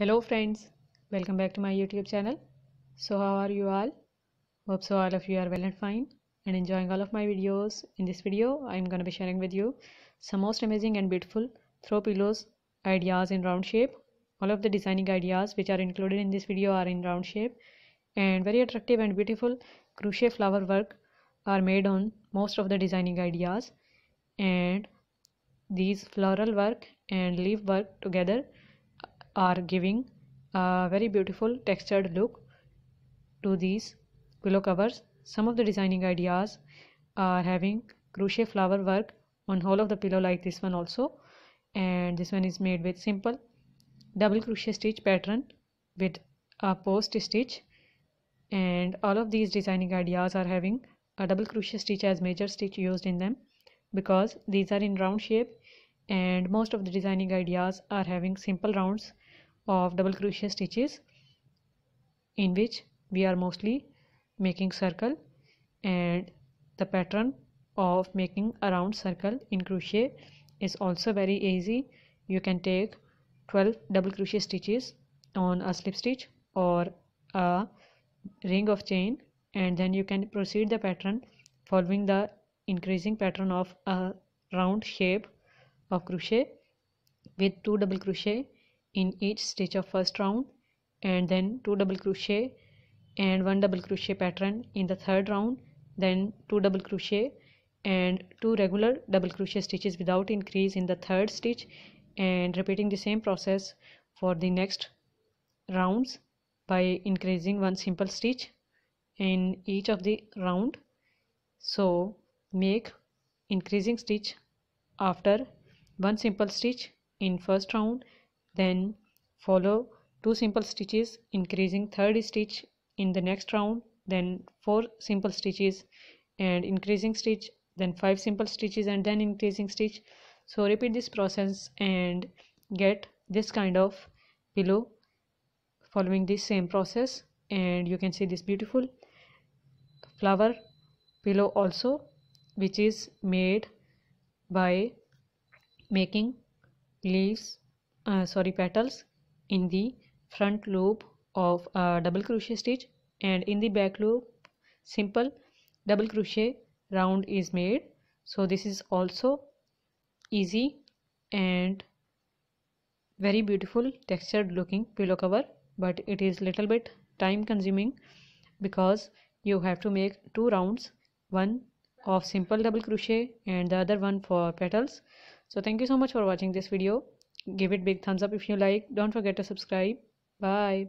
hello friends welcome back to my youtube channel so how are you all hope so all of you are well and fine and enjoying all of my videos in this video i'm going to be sharing with you some most amazing and beautiful throw pillows ideas in round shape all of the designing ideas which are included in this video are in round shape and very attractive and beautiful crochet flower work are made on most of the designing ideas and these floral work and leaf work together are giving a very beautiful textured look to these pillow covers. Some of the designing ideas are having crochet flower work on whole of the pillow like this one also and this one is made with simple double crochet stitch pattern with a post stitch and all of these designing ideas are having a double crochet stitch as major stitch used in them because these are in round shape and most of the designing ideas are having simple rounds of double crochet stitches in which we are mostly making circle and the pattern of making a round circle in crochet is also very easy you can take 12 double crochet stitches on a slip stitch or a ring of chain and then you can proceed the pattern following the increasing pattern of a round shape of crochet with two double crochet in each stitch of first round and then 2 double crochet and 1 double crochet pattern in the third round then 2 double crochet and 2 regular double crochet stitches without increase in the third stitch and repeating the same process for the next rounds by increasing one simple stitch in each of the round so make increasing stitch after one simple stitch in first round then follow two simple stitches increasing third stitch in the next round then four simple stitches and increasing stitch then five simple stitches and then increasing stitch so repeat this process and get this kind of pillow following this same process and you can see this beautiful flower pillow also which is made by making leaves uh, sorry petals in the front loop of a double crochet stitch and in the back loop simple double crochet round is made so this is also easy and very beautiful textured looking pillow cover but it is little bit time consuming because you have to make two rounds one of simple double crochet and the other one for petals so thank you so much for watching this video give it big thumbs up if you like don't forget to subscribe bye